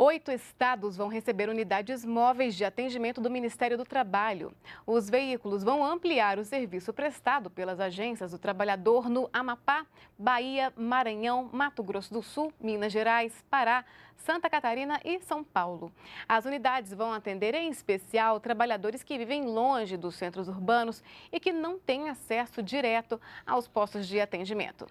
Oito estados vão receber unidades móveis de atendimento do Ministério do Trabalho. Os veículos vão ampliar o serviço prestado pelas agências do trabalhador no Amapá, Bahia, Maranhão, Mato Grosso do Sul, Minas Gerais, Pará, Santa Catarina e São Paulo. As unidades vão atender, em especial, trabalhadores que vivem longe dos centros urbanos e que não têm acesso direto aos postos de atendimento.